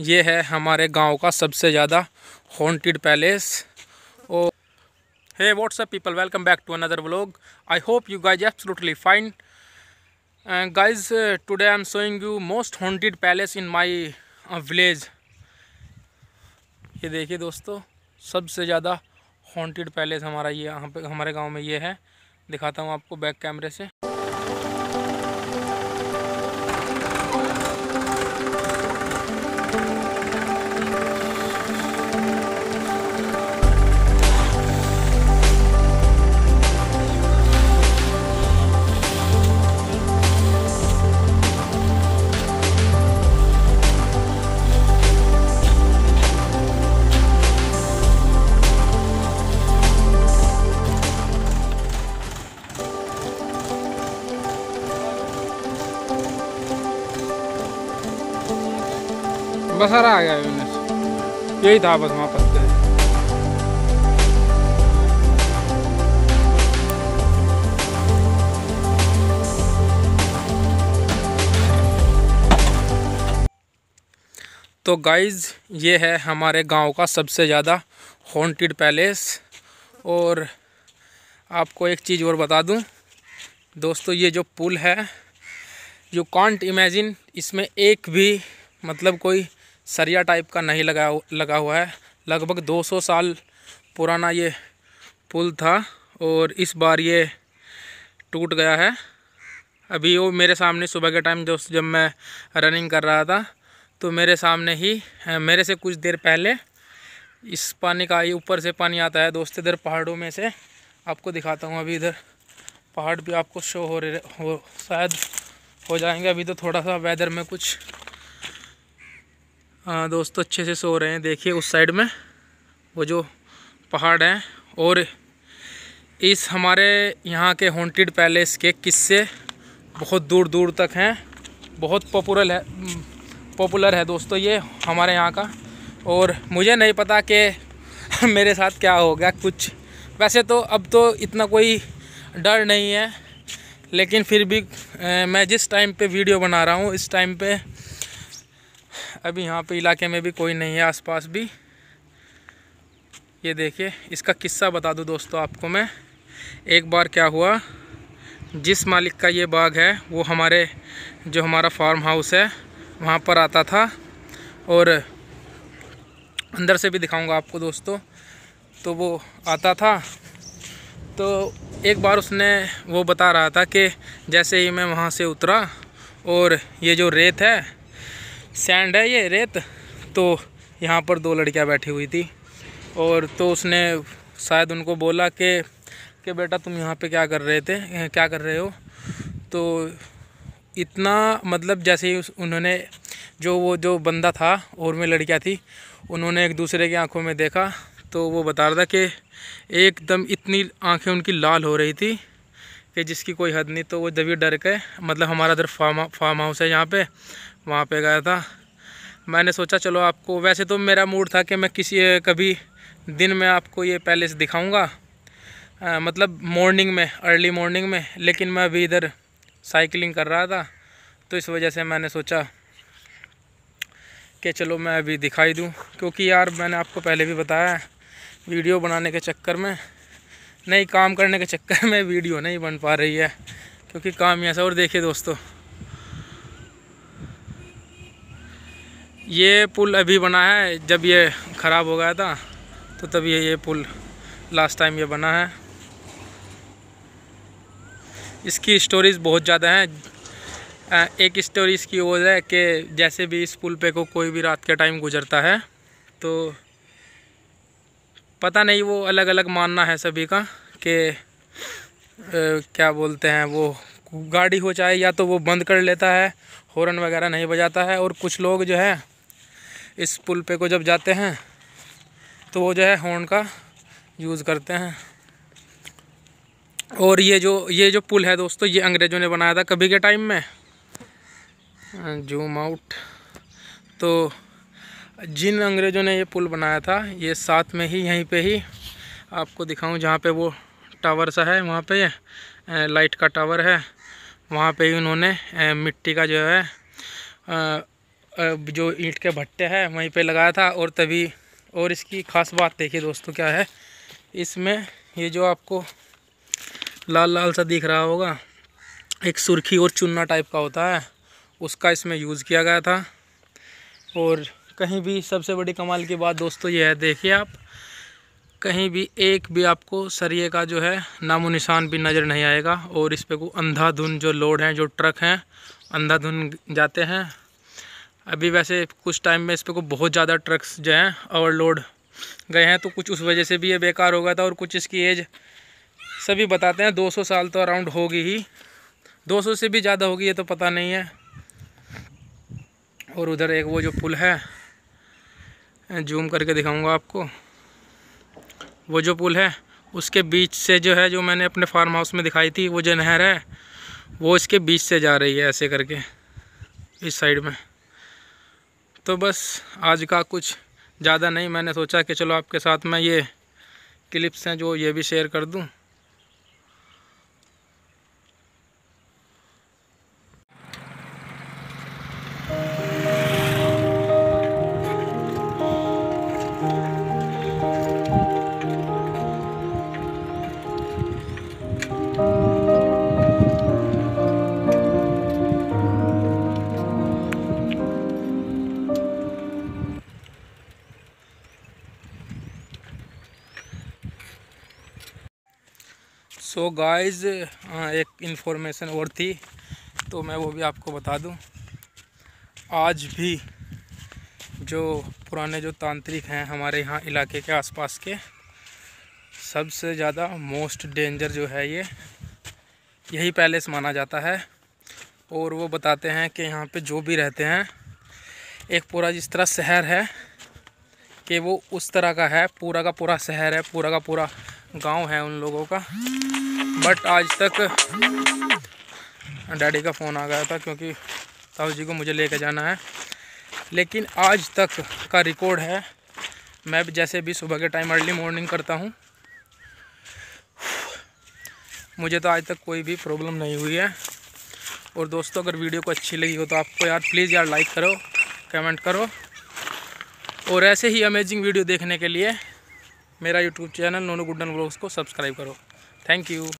ये है हमारे गांव का सबसे ज़्यादा हॉन्टेड पैलेस और hey what's up people welcome back to another vlog I hope you guys absolutely fine guys today I am showing you most haunted palace in my village ये देखिए दोस्तों सबसे ज़्यादा हॉन्टेड पैलेस हमारा ये यहाँ पे हमारे गांव में ये है दिखाता हूँ आपको बैक कैमरे से बसारा आ गया यही था बस वहाँ पर तो गाइज़ ये है हमारे गांव का सबसे ज़्यादा हॉन्टेड पैलेस और आपको एक चीज़ और बता दूं दोस्तों ये जो पुल है यू कॉन्ट इमेजिन इसमें एक भी मतलब कोई सरिया टाइप का नहीं लगा लगा हुआ है लगभग 200 साल पुराना ये पुल था और इस बार ये टूट गया है अभी वो मेरे सामने सुबह के टाइम जो जब मैं रनिंग कर रहा था तो मेरे सामने ही मेरे से कुछ देर पहले इस पानी का ये ऊपर से पानी आता है दोस्त इधर पहाड़ों में से आपको दिखाता हूँ अभी इधर पहाड़ भी आपको शो हो रहे हो शायद हो जाएंगे अभी तो थोड़ा सा वेदर में कुछ हाँ दोस्तों अच्छे से सो रहे हैं देखिए उस साइड में वो जो पहाड़ हैं और इस हमारे यहाँ के हॉन्टेड पैलेस के किस्से बहुत दूर दूर तक हैं बहुत पॉपुलर है पॉपुलर है दोस्तों ये हमारे यहाँ का और मुझे नहीं पता कि मेरे साथ क्या हो गया कुछ वैसे तो अब तो इतना कोई डर नहीं है लेकिन फिर भी मैं जिस टाइम पे वीडियो बना रहा हूँ इस टाइम पे अभी यहाँ पे इलाके में भी कोई नहीं है आसपास भी ये देखिए इसका किस्सा बता दूँ दोस्तों आपको मैं एक बार क्या हुआ जिस मालिक का ये बाग है वो हमारे जो हमारा फार्म हाउस है वहाँ पर आता था और अंदर से भी दिखाऊंगा आपको दोस्तों तो वो आता था तो एक बार उसने वो बता रहा था कि जैसे ही मैं वहाँ से उतरा और ये जो रेत है सैंड है ये रेत तो यहाँ पर दो लड़कियाँ बैठी हुई थी और तो उसने शायद उनको बोला कि कि बेटा तुम यहाँ पे क्या कर रहे थे क्या कर रहे हो तो इतना मतलब जैसे ही उन्होंने जो वो जो बंदा था और में लड़कियाँ थी उन्होंने एक दूसरे की आंखों में देखा तो वो बता रहा था कि एकदम इतनी आंखें उनकी लाल हो रही थी कि जिसकी कोई हद नहीं तो वो जब डर के मतलब हमारा इधर फार्म फार्म हाउस है यहाँ पर वहाँ पे गया था मैंने सोचा चलो आपको वैसे तो मेरा मूड था कि मैं किसी कभी दिन में आपको ये पैलेस दिखाऊंगा मतलब मॉर्निंग में अर्ली मॉर्निंग में लेकिन मैं अभी इधर साइकिलिंग कर रहा था तो इस वजह से मैंने सोचा कि चलो मैं अभी दिखाई दूँ क्योंकि यार मैंने आपको पहले भी बताया वीडियो बनाने के चक्कर में नहीं काम करने के चक्कर में वीडियो नहीं बन पा रही है क्योंकि काम ही ऐसा और देखिए दोस्तों ये पुल अभी बना है जब ये ख़राब हो गया था तो तब ये ये पुल लास्ट टाइम ये बना है इसकी स्टोरीज बहुत ज़्यादा हैं एक स्टोरी इसकी वो है कि जैसे भी इस पुल पे को कोई भी रात के टाइम गुजरता है तो पता नहीं वो अलग अलग मानना है सभी का कि क्या बोलते हैं वो गाड़ी हो चाहे या तो वो बंद कर लेता है हॉर्न वगैरह नहीं बजाता है और कुछ लोग जो है इस पुल पे को जब जाते हैं तो वो जो है हॉर्न का यूज़ करते हैं और ये जो ये जो पुल है दोस्तों ये अंग्रेज़ों ने बनाया था कभी के टाइम में जूम आउट तो जिन अंग्रेज़ों ने ये पुल बनाया था ये साथ में ही यहीं पे ही आपको दिखाऊं जहाँ पे वो टावर सा है वहाँ पे लाइट का टावर है वहाँ पे ही उन्होंने मिट्टी का जो है जो ईंट के भट्टे हैं वहीं पे लगाया था और तभी और इसकी ख़ास बात देखिए दोस्तों क्या है इसमें ये जो आपको लाल लाल सा दिख रहा होगा एक सुर्खी और चुन्ना टाइप का होता है उसका इसमें यूज़ किया गया था और कहीं भी सबसे बड़ी कमाल की बात दोस्तों ये है देखिए आप कहीं भी एक भी आपको सरिये का जो है नामो निशान भी नज़र नहीं आएगा और इस पर को अंधाधुन जो लोड हैं जो ट्रक हैं अंधाधुन जाते हैं अभी वैसे कुछ टाइम में इस पर को बहुत ज़्यादा ट्रक्स जो हैं ओवरलोड गए हैं तो कुछ उस वजह से भी ये बेकार हो गया था और कुछ इसकी एज सभी बताते हैं 200 साल तो अराउंड होगी ही 200 से भी ज़्यादा होगी ये तो पता नहीं है और उधर एक वो जो पुल है जूम करके दिखाऊंगा आपको वो जो पुल है उसके बीच से जो है जो मैंने अपने फार्म हाउस में दिखाई थी वो जो नहर है वो इसके बीच से जा रही है ऐसे करके इस साइड में तो बस आज का कुछ ज़्यादा नहीं मैंने सोचा कि चलो आपके साथ मैं ये क्लिप्स हैं जो ये भी शेयर कर दूँ सो गाइस हाँ, एक इन्फॉर्मेशन और थी तो मैं वो भी आपको बता दूं आज भी जो पुराने जो तांत्रिक हैं हमारे यहाँ इलाके के आसपास के सबसे ज़्यादा मोस्ट डेंजर जो है ये यही पैलेस माना जाता है और वो बताते हैं कि यहाँ पे जो भी रहते हैं एक पूरा जिस तरह शहर है कि वो उस तरह का है पूरा का पूरा शहर है पूरा का पूरा गांव है उन लोगों का बट आज तक डैडी का फ़ोन आ गया था क्योंकि ताऊ जी को मुझे लेकर जाना है लेकिन आज तक का रिकॉर्ड है मैं भी जैसे भी सुबह के टाइम अर्ली मॉर्निंग करता हूँ मुझे तो आज तक कोई भी प्रॉब्लम नहीं हुई है और दोस्तों अगर वीडियो को अच्छी लगी हो तो आपको यार प्लीज़ यार लाइक करो कमेंट करो और ऐसे ही अमेजिंग वीडियो देखने के लिए मेरा YouTube channel Nonu Guddan blogs को सब्सक्राइब करो थैंक यू